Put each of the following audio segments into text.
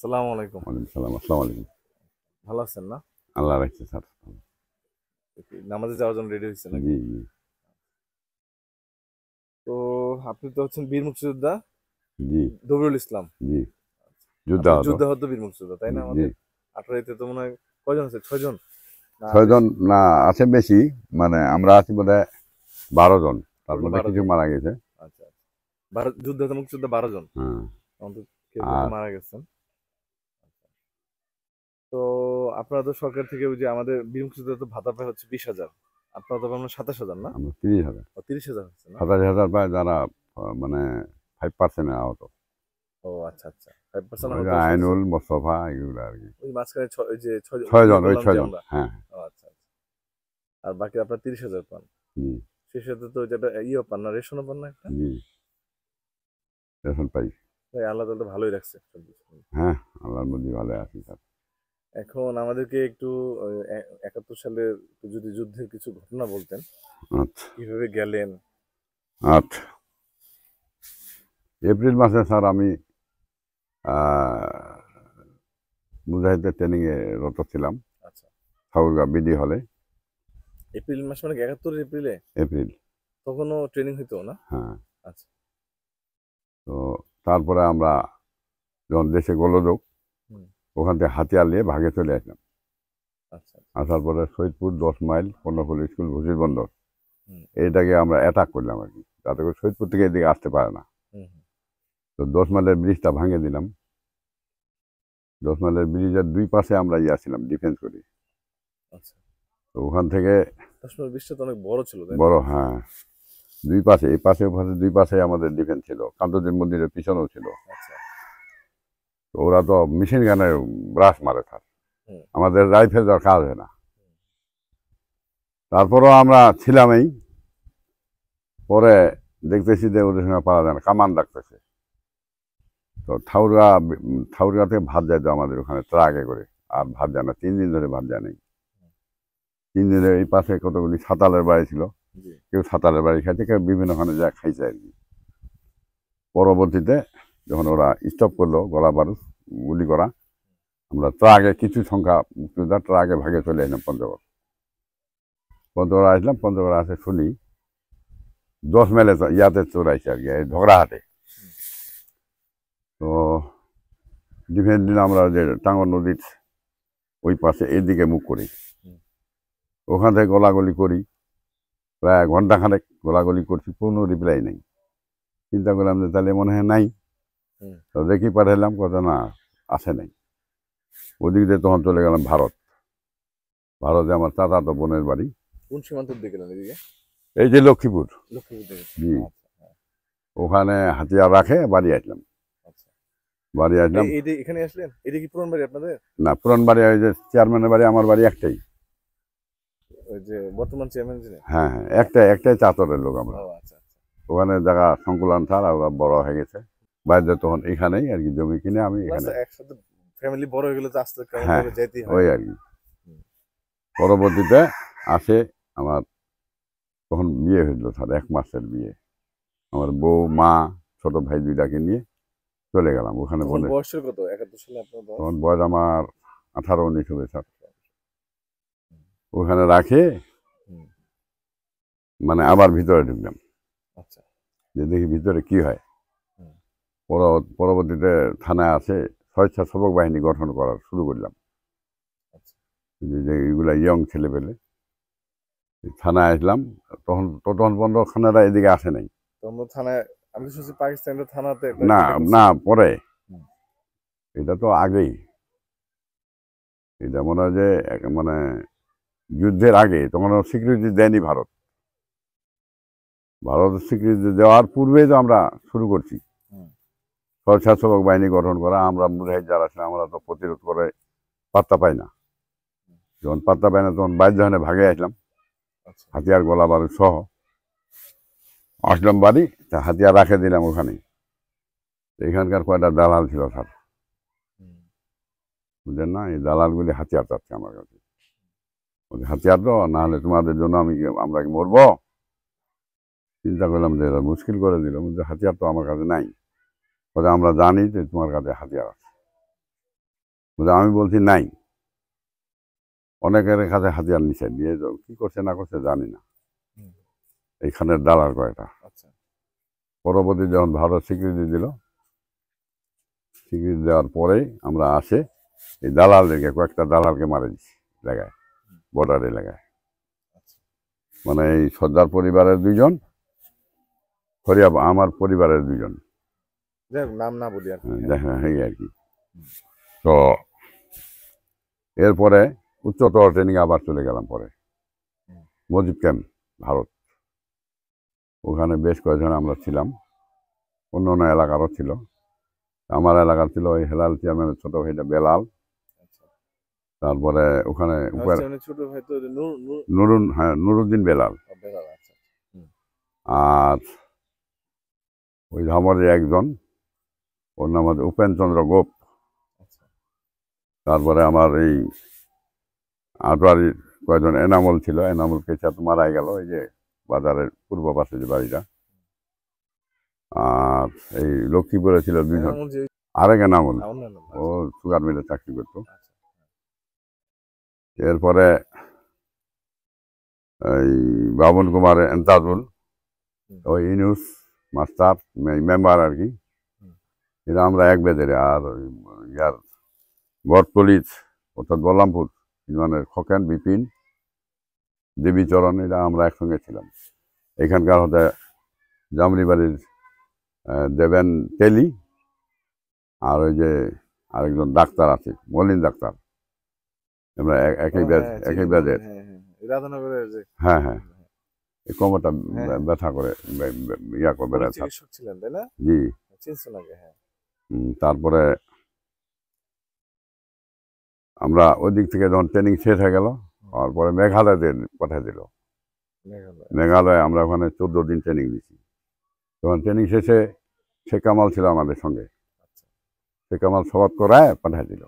আসসালামু আলাইকুম ওয়ালাইকুম সালাম আসসালামু আলাইকুম ভালো আছেন না আল্লাহ রাখছে স্যার নামাজে যাওয়ার জন্য রেডি তো আপনি তো হচ্ছেন বীর মুক্তিযোদ্ধা জি দবিরুল ইসলাম জি যোদ্ধা বীর মুক্তিযোদ্ধা তাই না আমাদের আঠারোতে তো মনে হয় কজন আছে ছয়জন ছয়জন না আছে বেশি মানে আমরা আছি বোধ হয় বারো জন তার মধ্যে কিছু মারা গেছে আচ্ছা, আচ্ছা। যুদ্ধাহত মুক্তিযোদ্ধা বারো জন হ্যাঁ। মারা গেছেন আপনাদের তো সরকার থেকে ওই যে আমাদের বিএম তো ভাতা পায় হচ্ছে বিশ হাজার আপনারা তো আমরা সাতাশ হাজার না তিরিশ হাজার তিরিশ হাজার সাতাশ হাজার পায় যারা মানে ফাইভ পার্সেন্ট আহত ও আচ্ছা আচ্ছা আইনুল আর কি যে ওই হ্যাঁ, হ্যাঁ। আচ্ছা, আচ্ছা আর বাকি আপনার তিরিশ হাজার পান সেই সাথে তো যেটা ইয়েও পান না রেশনও পান না একটা রেশন পাই আল্লাহ তাহলে ভালোই রাখছে হ্যাঁ আল্লাহর মধ্যে ভালো আছি স্যার এখন আমাদেরকে একটু একাত্তর সালের যদি যুদ্ধের কিছু ঘটনা বলতেন আচ্ছা। কিভাবে গেলেন আচ্ছা এপ্রিল মাসে স্যার আমি মুজাহিদের ট্রেনিংয়ে রত ছিলাম আচ্ছা বিডি হলে এপ্রিল মাস মানে একাত্তর এপ্রিলে এপ্রিল তখনও ট্রেনিং হইতো না হ্যাঁ আচ্ছা তো তারপরে আমরা যখন দেশে গোলযোগ ওখান থেকে হাতিয়ার নিয়ে ভাগে চলে আসলাম আচ্ছা, আচ্ছা। আসার পরে সৈয়দপুর দশ মাইল কর্ণফুল স্কুল ভুসির বন্দর এইটাকে আমরা অ্যাটাক করলাম আর কি তাতে করে সৈয়দপুর থেকে এদিকে আসতে পারে না তো দশ মাইলের ব্রিজটা ভাঙে দিলাম দশ মাইলের ব্রিজের দুই পাশে আমরা ইয়াছিলাম ডিফেন্স করি আচ্ছা। তো ওখান থেকে বড় হ্যাঁ দুই পাশে এই পাশে ওপাশে দুই পাশে আমাদের ডিফেন্স ছিল কান্তদের মন্দিরের পিছনেও ছিল আচ্ছা ওরা তো মেশিন গানে ব্রাস মারে তার আমাদের রাইফেল তো কাজ হয় না তারপরও আমরা ছিলামই পরে দেখতেছি যে ওদের সঙ্গে পারা যায় না কামান ডাকতেছে তো ঠাউরগা ঠাউরগা থেকে ভাত যাইতো আমাদের ওখানে ট্রাকে করে আর ভাত যায় না তিন দিন ধরে ভাত যায় নেই তিন ধরে এই পাশে কতগুলি সাঁতালের বাড়ি ছিল কেউ সাঁতালের বাড়ি খাইছে কেউ বিভিন্ন ওখানে যা খাইছে আর কি পরবর্তীতে যখন ওরা স্টপ করলো গলা বারুস গুলি করা আমরা ট্রাকে কিছু সংখ্যা মুক্তিযোদ্ধা ট্রাকে ভাগে চলে এলাম পঞ্চগড় পঞ্চগড় আসলাম পঞ্চগড় আসে শুনি দশ মেলে ইয়াতে চোর আর কি ঝগড়াহাটে তো ডিফেন্স দিন আমরা যে টাঙ্গর নদীর ওই পাশে এইদিকে মুখ করি ওখান থেকে গোলাগুলি করি প্রায় ঘন্টাখানেক গোলাগুলি করছি কোনো রিপ্লাই নেই চিন্তা করলাম যে তাহলে মনে হয় নাই তো দেখি পাঠাইলাম কত না আসে নাই ওদিক দিয়ে তখন চলে গেলাম ভারত ভারতে আমার চাচা তো বোনের বাড়ি কোন সীমান্তের দিকে এই যে লক্ষ্মীপুর জি আচ্ছা, আচ্ছা। ওখানে হাতিয়ার রাখে বাড়ি আসলাম আচ্ছা। বাড়ি আসলাম এখানে বাড়ি আপনাদের না বাড়ি ওই যে চেয়ারম্যানের বাড়ি আমার বাড়ি একটাই ওই যে বর্তমান চেয়ারম্যান হ্যাঁ, হ্যাঁ একটাই একটাই চাতরের লোক আমরা ওখানে জায়গা সংকুলন থার বড় হয়ে গেছে বাড়িতে তখন এখানেই আর কি জমি কিনে আমি এখানে একসাথে ফ্যামিলি বড় হয়ে গেলে তো আস্তে হ্যাঁ পরবর্তীতে আসে আমার তখন বিয়ে হয়েছিল স্যার এক মাসের বিয়ে আমার বউ মা ছোট ভাই দুইটাকে নিয়ে চলে গেলাম ওখানে বলে তখন বয়স আমার আঠারো উনিশ হবে স্যার ওখানে রাখে মানে আবার ভিতরে ঢুকলাম আচ্ছা যে দেখি ভিতরে কি হয় পরবর্তীতে থানায় আছে স্বেচ্ছাসেবক বাহিনী গঠন করার শুরু করলাম আচ্ছা। যে এইগুলা ইয়ং ছেলে পেলে থানায় আসলাম তখন তখন পর্যন্ত খানারা এদিকে আসে নাই থানায় পাকিস্তানের থানাতে না না এটা তো আগেই এটা মনে হয় যে মানে যুদ্ধের আগে তখন দেয়নি ভারত ভারত স্বীকৃতি দেওয়ার পূর্বেই তো আমরা শুরু করছি স্বচ্ছাসেবক বাহিনী গঠন করা আমরা মুজাহিদ যারা ছিলাম আমরা তো প্রতিরোধ করে পাত্তা পাই না যখন পাত্তা পাই না তখন বাধ্য হয়ে ভাগে আসলাম আচ্ছা। হাতিয়ার গোলা বারু সহ আসলাম বাড়ি তা হাতিয়ার রাখে দিলাম ওখানে এখানকার কয়টা দালাল ছিল স্যার বুঝলেন না এই দালালগুলি হাতিয়ার চাচ্ছে আমার কাছে হাতিয়ার তো হলে তোমাদের জন্য আমি আমরা কি মরবো চিন্তা করলাম যে মুশকিল করে দিল হাতিয়ার তো আমার কাছে নাই বলে আমরা জানি যে তোমার কাছে হাতিয়ার আছে বলে আমি বলছি নাই অনেকের কাছে হাতিয়ার নিচে নিয়ে কি করছে না করছে জানি না এইখানের দালার কয়টা আচ্ছা। পরবর্তী যখন ভারত স্বীকৃতি দিল স্বীকৃতি দেওয়ার পরেই আমরা আসে এই দালালদেরকে কয়েকটা দালালকে মারে দিচ্ছি জায়গায় বর্ডার এলাকায় আচ্ছা। মানে এই সর্দার পরিবারের দুজন হরিয়া আমার পরিবারের দুজন নাম না বলি আর দেখেন হ্যাঁ, এই আর কি তো এরপরে উচ্চতর ট্রেনিং আবার চলে গেলাম পরে মজিব ক্যাম্প ভারত ওখানে বেশ কয়েকজন আমরা ছিলাম অন্য অন্য এলাকারও ছিল আমার এলাকার ছিল ওই হেলাল চেয়ারম্যানের ছোট ভাইটা বেলাল আচ্ছা। তারপরে ওখানে নুরুন হ্যাঁ নুরুদ্দিন বেলাল আচ্ছা, আচ্ছা। আর ওই ধামারে একজন ওর নাম আছে উপেনচন্দ্র গোপ আচ্ছা। তারপরে আমার এই আটবাড়ির কয়েকজন এনামল ছিল এনামল কেচা তো মারাই গেল এই যে বাজারের পূর্ব পাশে যে বাড়িটা আর এই লক্ষ্মীপুরে ছিল দুজন আরেক এনামল হ্যাঁ, ও আচ্ছা। সুগার মিলে চাকরি করতো আচ্ছা, এরপরে এই বাবন কুমার এন্তাজুল ওই ইনুস মাস্টার মেম্বার আর কি এটা আমরা এক বেদের আর ইয়ার বটপলিত অর্থাৎ বল্লামপুর মানে খকেন বিপিন দেবীচরণ এটা আমরা একসঙ্গে ছিলাম এখানকার হতে জামরিবাড়ির দেবেন তেলি আর ওই যে আরেকজন ডাক্তার আছে মলিন ডাক্তার আমরা একই ব্যাজ একই ব্যাজের হ্যাঁ হ্যাঁ, হ্যাঁ, হ্যাঁ হ্যাঁ এই কোমরটা ব্যথা করে ইয়া করে জি হ্যাঁ তারপরে আমরা ওই দিক থেকে যখন ট্রেনিং শেষ হয়ে গেল তারপরে মেঘালয়তে পাঠিয়ে দিল মেঘালয় আমরা ওখানে চোদ্দ দিন ট্রেনিং দিচ্ছি তখন ট্রেনিং শেষে শেখ কামাল ছিল আমাদের সঙ্গে শেখ আচ্ছা। কামাল সবাত করায় পাঠিয়ে দিল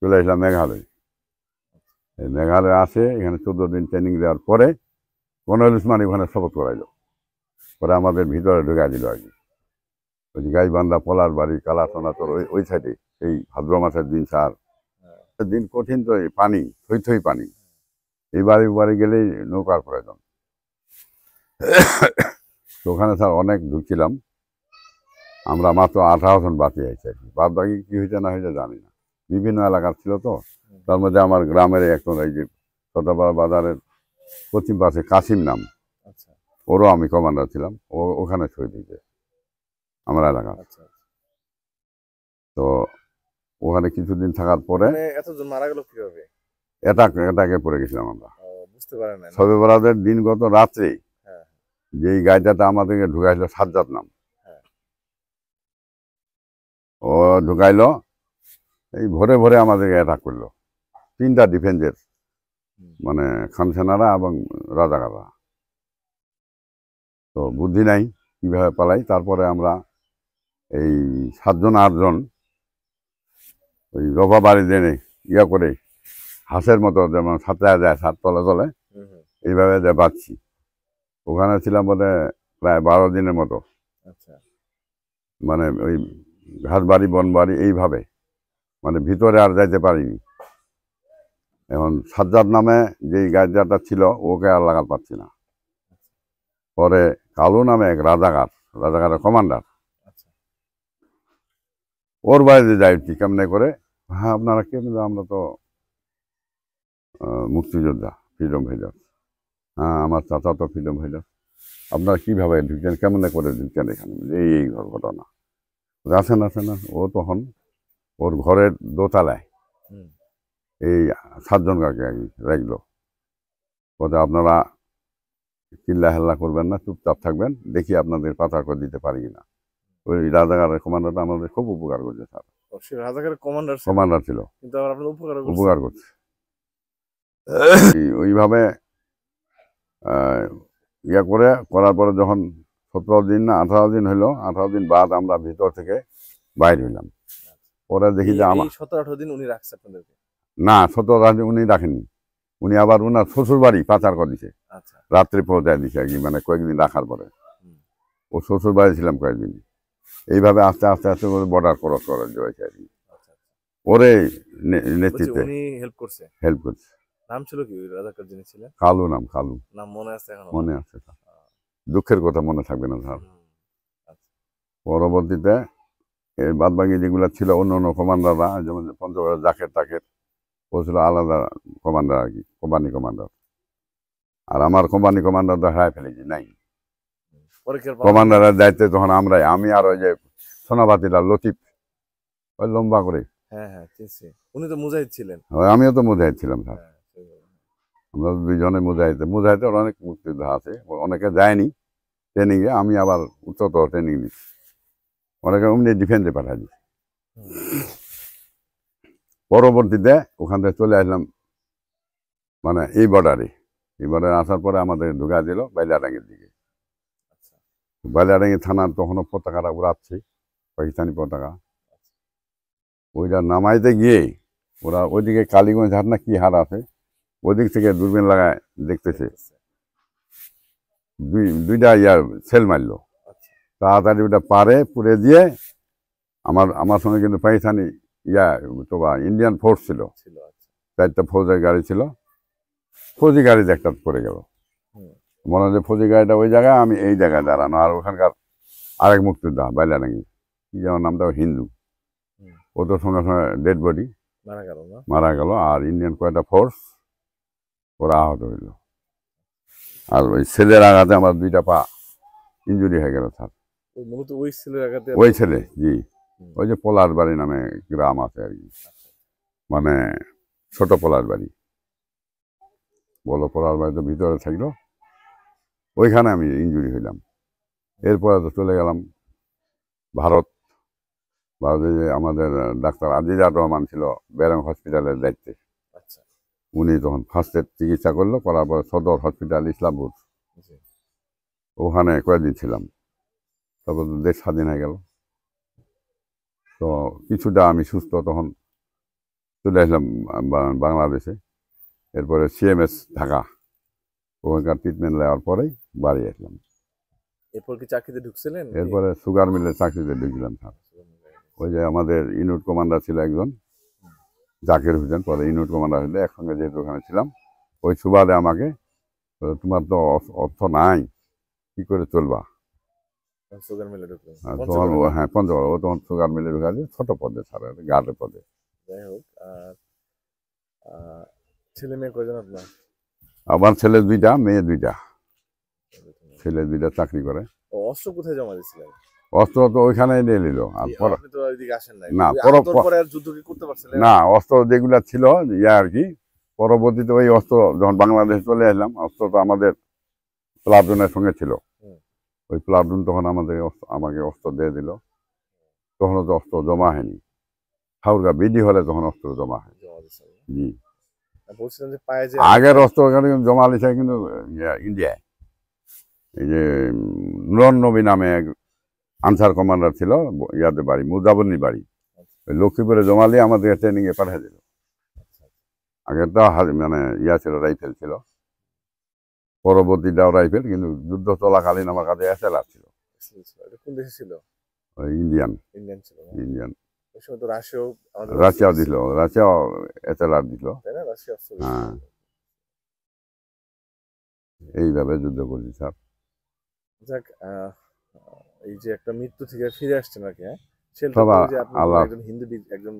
চলে আসলাম মেঘালয় এই মেঘালয় আসে এখানে চোদ্দ দিন ট্রেনিং দেওয়ার পরে কনল উসমান ওখানে শপথ করাইল পরে আমাদের ভিতরে ঢুকাই দিল আর কি ওই যে গাইবান্ধা পলার বাড়ি কালাসোনা তোর ওই ওই সাইডে সেই ভাদ্র মাসের দিন সার হ্যাঁ। দিন কঠিন তো পানি থই থই পানি বাড়ি উবারে গেলেই নৌকার প্রয়োজন তো ওখানে স্যার অনেক ঢুকছিলাম আমরা মাত্র আঠারো জন বাতি আছি আর কি বাদ বাকি কী হয়েছে না হয়েছে জানি না বিভিন্ন এলাকার ছিল তো তার মধ্যে আমার গ্রামের একজন এই যে ছোটপাড়া বাজারের পশ্চিম পাশে কাসিম নাম আচ্ছা। ওরও আমি কমান্ডার ছিলাম ও ওখানে শহীদ হয়েছে আমার এলাকা আচ্ছা, আচ্ছা। তো ওখানে কিছুদিন থাকার পরে মানে এতজন মারা গেল কিভাবে অ্যাটাক অ্যাটাকে গেছিলাম আমরা বুঝতে সবে দিন গত রাত্রে হ্যাঁ। যেই আমাদেরকে নাম হ্যাঁ। ও এই ভোরে ভোরে আমাদেরকে করলো তিনটা ডিফেন্সের মানে এবং রাজাকারা তো বুদ্ধি নাই কিভাবে পালাই তারপরে আমরা এই সাতজন আটজন ওই রফা বাড়ি দেনে ইয়া করে হাঁসের মতো যেমন সাঁতরা যায় সাত তলে তলে এইভাবে যে বাঁচছি ওখানে ছিলাম বলে প্রায় বারো দিনের মতো আচ্ছা। মানে ওই ঘাস বাড়ি বন বাড়ি এইভাবে মানে ভিতরে আর যাইতে পারিনি এখন সাজ্জাদ নামে যেই গাজাটা ছিল ওকে আর লাগাতে পারছি না আচ্ছা। পরে কালু নামে এক রাজাঘাট রাজাঘাটের কমান্ডার ওর বাইরে যায় কি কেমনে করে হ্যাঁ আপনারা কেমন আমরা তো মুক্তিযোদ্ধা ফ্রিডম ভাইডার হ্যাঁ আমার চাচা তো ফ্রিডম ভাইডার আপনারা কীভাবে ঢুকছেন কেমনে করে ঢুকছেন এখানে এই এই ঘটনা আছেন আছেন ও তখন ওর ঘরের দোতলায় এই সাতজন কাকে রাখলো কথা আপনারা কিল্লা হেল্লা করবেন না চুপচাপ থাকবেন দেখি আপনাদের পাতা করে দিতে পারি না ওই রাজাকারের কমান্ডারটা আমাদের খুব উপকার করছে স্যার কমান্ডার ছিল উপকার উপকার করছে ওইভাবে ইয়ে করে করার পরে যখন সতেরো দিন না আঠারো দিন হইলো আঠারো দিন বাদ আমরা ভিতর থেকে বাইর হইলাম পরে দেখি যে আমার সতেরো আঠারো দিন উনি রাখছে না সতেরো দিন উনি রাখেনি উনি আবার উনার শ্বশুর বাড়ি পাচার করে দিছে আচ্ছা। রাত্রে পৌঁছায় দিছে আর কি মানে কয়েকদিন রাখার পরে ও শ্বশুর বাড়ি ছিলাম কয়েকদিন এইভাবে আস্তে আস্তে আস্তে করে বর্ডার ক্রস করে হয়েছে আর কি ওরে নেতৃত্বে হেল্প করছে নাম ছিল কি রাজাকার যিনি ছিলেন কালু নাম কালু নাম মনে আছে এখন মনে আছে দুঃখের কথা মনে থাকবে না স্যার আচ্ছা। পরবর্তীতে এই বাদবাকি যেগুলো ছিল অন্য অন্য কমান্ডাররা যেমন পঞ্চগড়ের জাকের টাকের ও ছিল আলাদা কমান্ডার আর কি কোম্পানি কমান্ডার আর আমার কোম্পানি কমান্ডার তো হারাই ফেলেছি নাই কমান্ডারের দায়িত্বে তখন আমরাই আমি আর ওই যে সোনাবাতিলা লতিফ ওই লম্বা করে হ্যাঁ, হ্যাঁ, উনি তো হ্যাঁ, আমিও তো ছিলাম আমরা দুইজনে অনেক আছে অনেকে যায়নি ট্রেনিংয়ে আমি আবার উচ্চতর ট্রেনিং অনেকে অমনি ডিফেন্সে পরবর্তীতে ওখান থেকে চলে আসলাম মানে এই বর্ডারে এই বর্ডারে আসার পরে আমাদের ঢুকা দিল বাইলাডাঙ্গের দিকে বালিয়াডাঙ্গি থানার তখনও পতাকাটা উড়াচ্ছে পাকিস্তানি পতাকা ওইটা নামাইতে গিয়ে ওরা ওইদিকে কালীগঞ্জ হাট না কি হার আছে ওদিক থেকে দূরবীন লাগায় দেখতেছে দুই দুইটা ইয়ার সেল মারলো আচ্ছা। তাড়াতাড়ি ওটা পারে পুরে দিয়ে আমার আমার সঙ্গে কিন্তু পাকিস্তানি ইয়া তোবা ইন্ডিয়ান ফোর্স ছিল আচ্ছা। চারটা ফৌজের গাড়ি ছিল ফৌজি গাড়ি একটা পড়ে গেল মনে হয় ফজি গাড়িটা ওই জায়গায় আমি এই জায়গায় দাঁড়ানো আর ওখানকার আরেক বাইলা নাকি কি যেমন নামটা হিন্দু ও তো সঙ্গে সঙ্গে ডেড বডি মারা গেল আর ইন্ডিয়ান কয়েকটা ফোর্স ওরা আহত হইল আর ওই ছেলের আঘাতে আমার দুইটা পা ইঞ্জুরি হয়ে গেল স্যার ওই ওই ছেলে জি ওই যে পোলার বাড়ি নামে গ্রাম আছে আর কি মানে ছোট পোলার বাড়ি বলো পোলার বাড়ি তো ভিতরে থাকলো ওইখানে আমি ইঞ্জুরি হইলাম এরপরে তো চলে গেলাম ভারত ভারতে যে আমাদের ডাক্তার আজিজার রহমান ছিল বেরং হসপিটালের দায়িত্বে আচ্ছা। উনি তখন ফার্স্ট এড চিকিৎসা করলো করার পরে সদর হসপিটাল ইসলামপুর ওখানে কয়েকদিন ছিলাম তারপর দেশ স্বাধীন হয়ে গেল তো কিছুটা আমি সুস্থ তখন চলে আসলাম বাংলাদেশে এরপরে সিএমএস ঢাকা ওখানকার ট্রিটমেন্ট নেওয়ার পরে বাড়ি আসলাম এরপর কি চাকরিতে ঢুকছিলেন এরপরে সুগার মিলে চাকরিতে ঢুকলাম স্যার ওই যে আমাদের ইউনিট কমান্ডার ছিল একজন জাকির হোসেন পরে ইউনিট কমান্ডার হলে একসঙ্গে যেহেতু ওখানে ছিলাম ওই সুবাদে আমাকে তোমার তো অর্থ নাই কি করে চলবা সুগার মিলে তোমার হ্যাঁ ও হ্যাঁ, সুগার মিলে ছোট পদে গার্ডের পদে যাই হোক ছেলে মেয়ে কজন আপনার আমার ছেলে দুইটা মেয়ে দুইটা ছেলে দুইটা চাকরি করে অস্ত্র কোথায় জমা দিয়েছিলেন অস্ত্র তো ওইখানে নিয়ে নিল আর না না অস্ত্র যেগুলা ছিল ইয়া আর কি পরবর্তীতে ওই অস্ত্র যখন বাংলাদেশ চলে আসলাম অস্ত্র তো আমাদের প্লাবজনের সঙ্গে ছিল ওই প্লাবজন তখন আমাদের আমাকে অস্ত্র দিয়ে দিল তখনও তো অস্ত্র জমা হয়নি হাউরগা বিডি হলে তখন অস্ত্র জমা হয় জি যে পায়ে যে আগের অস্ত্র ওখানে জমা লিখে কিন্তু ইন্ডিয়ায় এই যে নুরন নবী নামে এক আনসার কমান্ডার ছিল ইয়াদের বাড়ি মুজাবন্নি বাড়ি আচ্ছা। লক্ষ্মীপুরে জমালি আমাদের এ পাঠিয়ে দিল আচ্ছা, আচ্ছা। আগেরটা মানে ইয়া ছিল রাইফেল ছিল পরবর্তীটাও রাইফেল কিন্তু যুদ্ধ চলাকালীন আমার কাছে এসএলআর ছিল কোন দেশে ছিল ইন্ডিয়ান ইন্ডিয়ান ছিল ইন্ডিয়ান রাশিয়াও রাশিয়াও দিল রাশিয়াও এতলার দিল হ্যাঁ। এইভাবে যুদ্ধ করছি স্যার যাক এই যে একটা মৃত্যু থেকে ফিরে আসছে কি হ্যাঁ, হ্যাঁ একজন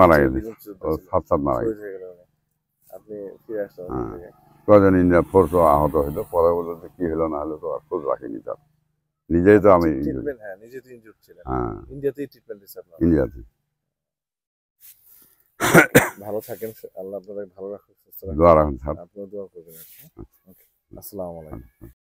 মারা আপনি ফিরে হ্যাঁ। পরে কি হলো না হলো তো আর খোঁজ রাখিনি তার নিজেই তো আমি হ্যাঁ নিজে তো হ্যাঁ ইন্ডিয়াতেই ট্রিটমেন্ট ইন্ডিয়াতে ভালো থাকেন আল্লাহ আপনাদের ভালো রাখুন সুস্থ রাখুন আপনারা দোয়া করবেন আচ্ছা। আচ্ছা। আসসালামু আলাইকুম আচ্ছা।